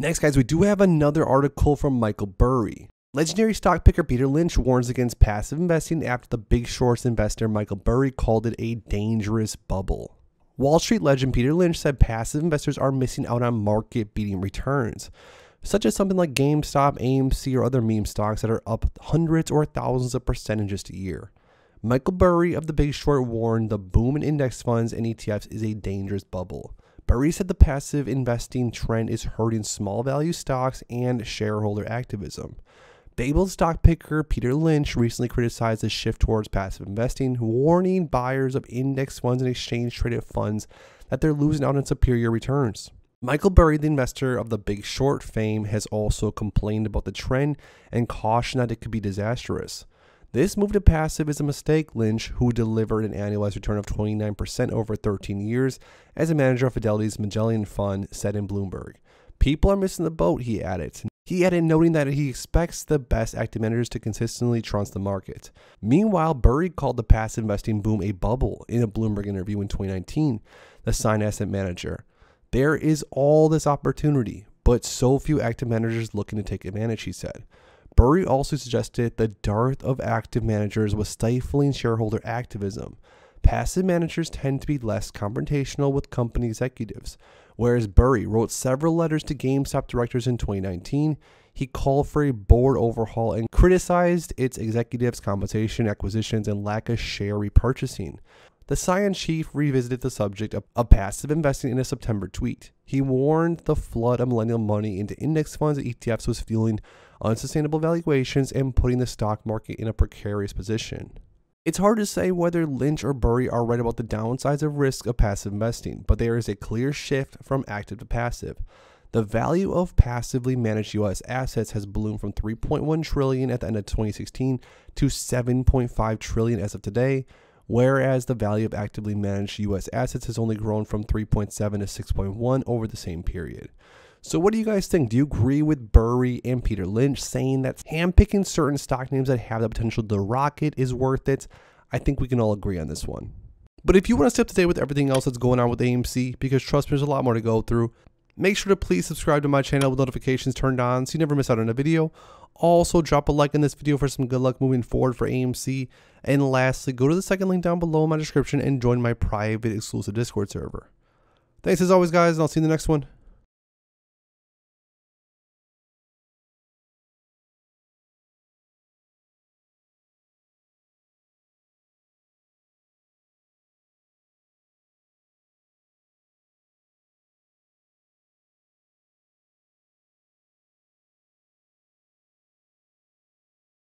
Next, guys, we do have another article from Michael Burry. Legendary stock picker Peter Lynch warns against passive investing after the big shorts investor Michael Burry called it a dangerous bubble. Wall Street legend Peter Lynch said passive investors are missing out on market beating returns, such as something like GameStop, AMC, or other meme stocks that are up hundreds or thousands of percent just a year. Michael Burry of The Big Short warned the boom in index funds and ETFs is a dangerous bubble. Barry said the passive investing trend is hurting small value stocks and shareholder activism. Babel stock picker Peter Lynch recently criticized the shift towards passive investing, warning buyers of index funds and exchange traded funds that they're losing out on superior returns. Michael Burry, the investor of the Big Short fame, has also complained about the trend and cautioned that it could be disastrous. This move to passive is a mistake. Lynch, who delivered an annualized return of 29% over 13 years as a manager of Fidelity's Magellan Fund, said in Bloomberg. People are missing the boat, he added. He added, noting that he expects the best active managers to consistently trounce the market. Meanwhile, Burry called the passive investing boom a bubble in a Bloomberg interview in 2019, the sign asset manager. There is all this opportunity, but so few active managers looking to take advantage, he said. Burry also suggested the dearth of active managers was stifling shareholder activism. Passive managers tend to be less confrontational with company executives. Whereas Burry wrote several letters to GameStop directors in 2019, he called for a board overhaul and criticized its executives' compensation, acquisitions, and lack of share repurchasing the Scion chief revisited the subject of passive investing in a September tweet. He warned the flood of millennial money into index funds and ETFs was fueling unsustainable valuations and putting the stock market in a precarious position. It's hard to say whether Lynch or Burry are right about the downsides of risk of passive investing, but there is a clear shift from active to passive. The value of passively managed US assets has ballooned from 3.1 trillion at the end of 2016 to 7.5 trillion as of today, whereas the value of actively managed US assets has only grown from 3.7 to 6.1 over the same period. So, what do you guys think? Do you agree with Burry and Peter Lynch saying that handpicking certain stock names that have the potential to rocket is worth it? I think we can all agree on this one. But if you want to stay up to date with everything else that's going on with AMC, because trust me, there's a lot more to go through, Make sure to please subscribe to my channel with notifications turned on so you never miss out on a video. Also, drop a like on this video for some good luck moving forward for AMC. And lastly, go to the second link down below in my description and join my private exclusive Discord server. Thanks as always, guys, and I'll see you in the next one.